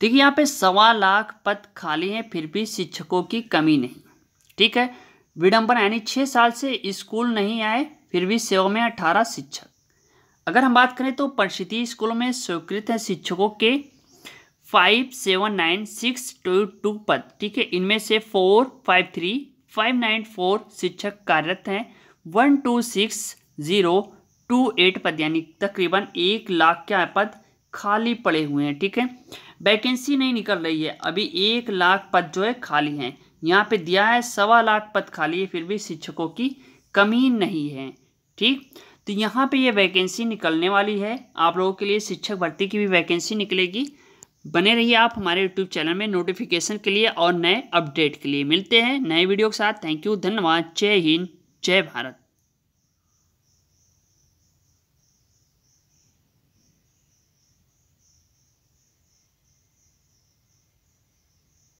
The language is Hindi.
देखिए यहाँ पे सवा लाख पद खाली हैं फिर भी शिक्षकों की कमी नहीं ठीक है विडम्बना यानी छः साल से स्कूल नहीं आए फिर भी सेवा में अठारह शिक्षक अगर हम बात करें तो परिस्थिति स्कूलों में स्वीकृत हैं शिक्षकों के five seven nine six two two पद ठीक है इनमें से four five three five nine four शिक्षक कार्यरत हैं one two six zero two eight पद यानी तकरीबन एक लाख के पद खाली पड़े हुए हैं ठीक है वैकेंसी नहीं निकल रही है अभी एक लाख पद जो है खाली हैं यहाँ पे दिया है सवा लाख पद खाली है फिर भी शिक्षकों की कमी नहीं है ठीक तो यहाँ पे ये वैकेंसी निकलने वाली है आप लोगों के लिए शिक्षक भर्ती की भी वैकेंसी निकलेगी बने रहिए आप हमारे यूट्यूब चैनल में नोटिफिकेशन के लिए और नए अपडेट के लिए मिलते हैं नए वीडियो के साथ थैंक यू धन्यवाद जय हिंद जय भारत